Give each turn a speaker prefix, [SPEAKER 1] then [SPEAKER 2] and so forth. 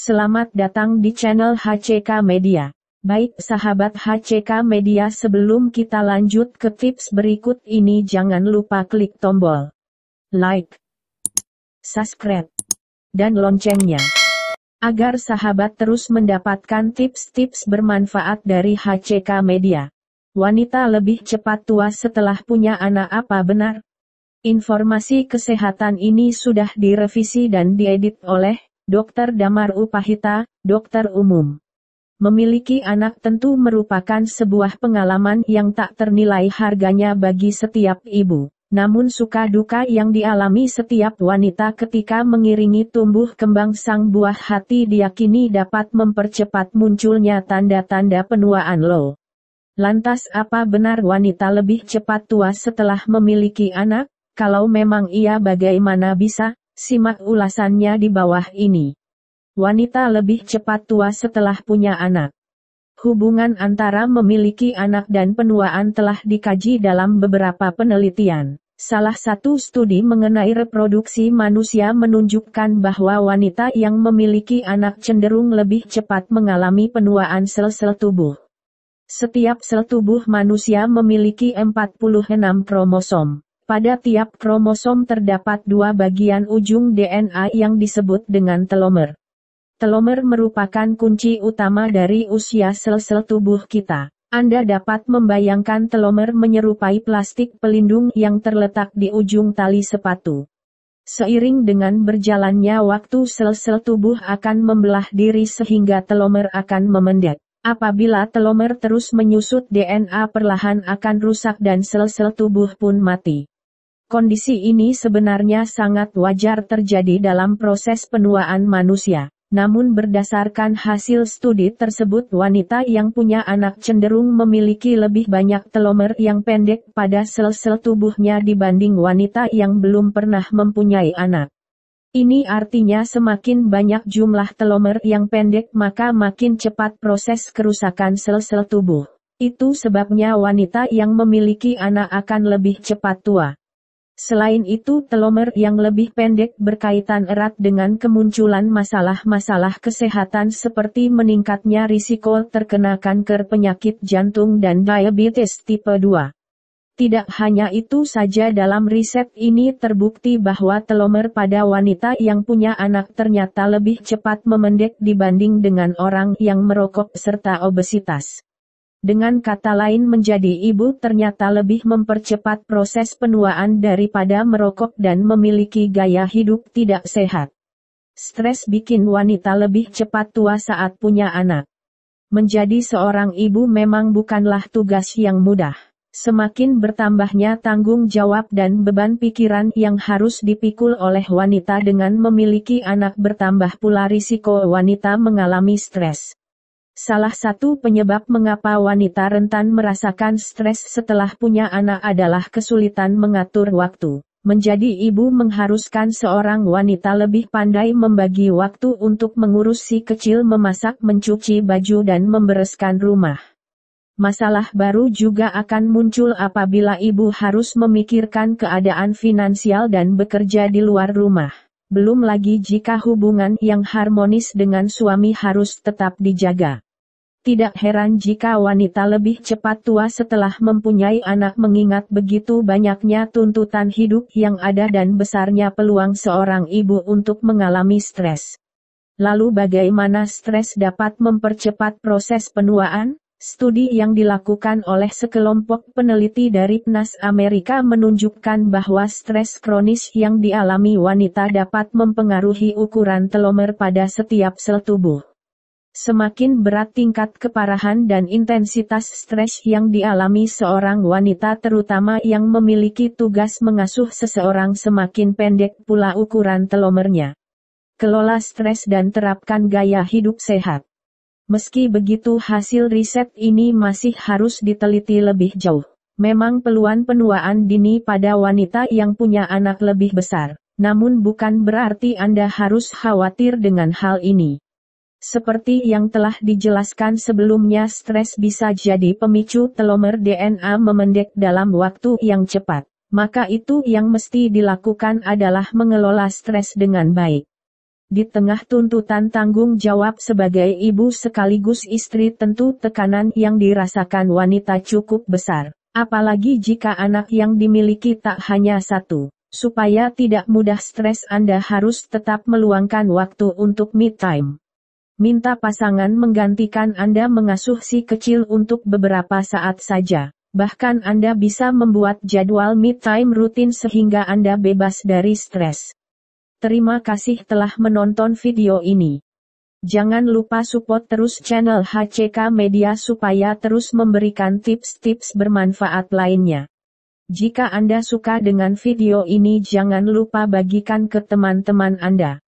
[SPEAKER 1] Selamat datang di channel HCK Media. Baik sahabat HCK Media sebelum kita lanjut ke tips berikut ini jangan lupa klik tombol like, subscribe, dan loncengnya. Agar sahabat terus mendapatkan tips-tips bermanfaat dari HCK Media. Wanita lebih cepat tua setelah punya anak apa benar? Informasi kesehatan ini sudah direvisi dan diedit oleh Dr. Damar Upahita, dokter umum. Memiliki anak tentu merupakan sebuah pengalaman yang tak ternilai harganya bagi setiap ibu. Namun suka duka yang dialami setiap wanita ketika mengiringi tumbuh kembang sang buah hati diyakini dapat mempercepat munculnya tanda-tanda penuaan lo. Lantas apa benar wanita lebih cepat tua setelah memiliki anak? Kalau memang iya bagaimana bisa? Simak ulasannya di bawah ini. Wanita lebih cepat tua setelah punya anak. Hubungan antara memiliki anak dan penuaan telah dikaji dalam beberapa penelitian. Salah satu studi mengenai reproduksi manusia menunjukkan bahwa wanita yang memiliki anak cenderung lebih cepat mengalami penuaan sel-sel tubuh. Setiap sel tubuh manusia memiliki 46 kromosom. Pada tiap kromosom terdapat dua bagian ujung DNA yang disebut dengan telomer. Telomer merupakan kunci utama dari usia sel-sel tubuh kita. Anda dapat membayangkan telomer menyerupai plastik pelindung yang terletak di ujung tali sepatu. Seiring dengan berjalannya waktu sel-sel tubuh akan membelah diri sehingga telomer akan memendek. Apabila telomer terus menyusut DNA perlahan akan rusak dan sel-sel tubuh pun mati. Kondisi ini sebenarnya sangat wajar terjadi dalam proses penuaan manusia, namun berdasarkan hasil studi tersebut wanita yang punya anak cenderung memiliki lebih banyak telomer yang pendek pada sel-sel tubuhnya dibanding wanita yang belum pernah mempunyai anak. Ini artinya semakin banyak jumlah telomer yang pendek maka makin cepat proses kerusakan sel-sel tubuh. Itu sebabnya wanita yang memiliki anak akan lebih cepat tua. Selain itu telomer yang lebih pendek berkaitan erat dengan kemunculan masalah-masalah kesehatan seperti meningkatnya risiko terkena kanker penyakit jantung dan diabetes tipe 2. Tidak hanya itu saja dalam riset ini terbukti bahwa telomer pada wanita yang punya anak ternyata lebih cepat memendek dibanding dengan orang yang merokok serta obesitas. Dengan kata lain menjadi ibu ternyata lebih mempercepat proses penuaan daripada merokok dan memiliki gaya hidup tidak sehat. Stres bikin wanita lebih cepat tua saat punya anak. Menjadi seorang ibu memang bukanlah tugas yang mudah. Semakin bertambahnya tanggung jawab dan beban pikiran yang harus dipikul oleh wanita dengan memiliki anak bertambah pula risiko wanita mengalami stres. Salah satu penyebab mengapa wanita rentan merasakan stres setelah punya anak adalah kesulitan mengatur waktu. Menjadi ibu mengharuskan seorang wanita lebih pandai membagi waktu untuk mengurus si kecil memasak mencuci baju dan membereskan rumah. Masalah baru juga akan muncul apabila ibu harus memikirkan keadaan finansial dan bekerja di luar rumah. Belum lagi jika hubungan yang harmonis dengan suami harus tetap dijaga. Tidak heran jika wanita lebih cepat tua setelah mempunyai anak mengingat begitu banyaknya tuntutan hidup yang ada dan besarnya peluang seorang ibu untuk mengalami stres. Lalu bagaimana stres dapat mempercepat proses penuaan? Studi yang dilakukan oleh sekelompok peneliti dari PNAS Amerika menunjukkan bahwa stres kronis yang dialami wanita dapat mempengaruhi ukuran telomer pada setiap sel tubuh semakin berat tingkat keparahan dan intensitas stres yang dialami seorang wanita terutama yang memiliki tugas mengasuh seseorang semakin pendek pula ukuran telomernya. Kelola stres dan terapkan gaya hidup sehat. Meski begitu hasil riset ini masih harus diteliti lebih jauh. Memang peluang penuaan dini pada wanita yang punya anak lebih besar, namun bukan berarti Anda harus khawatir dengan hal ini. Seperti yang telah dijelaskan sebelumnya stres bisa jadi pemicu telomer DNA memendek dalam waktu yang cepat. Maka itu yang mesti dilakukan adalah mengelola stres dengan baik. Di tengah tuntutan tanggung jawab sebagai ibu sekaligus istri tentu tekanan yang dirasakan wanita cukup besar. Apalagi jika anak yang dimiliki tak hanya satu. Supaya tidak mudah stres Anda harus tetap meluangkan waktu untuk me time minta pasangan menggantikan Anda mengasuh si kecil untuk beberapa saat saja. Bahkan Anda bisa membuat jadwal mid-time rutin sehingga Anda bebas dari stres. Terima kasih telah menonton video ini. Jangan lupa support terus channel HCK Media supaya terus memberikan tips-tips bermanfaat lainnya. Jika Anda suka dengan video ini jangan lupa bagikan ke teman-teman Anda.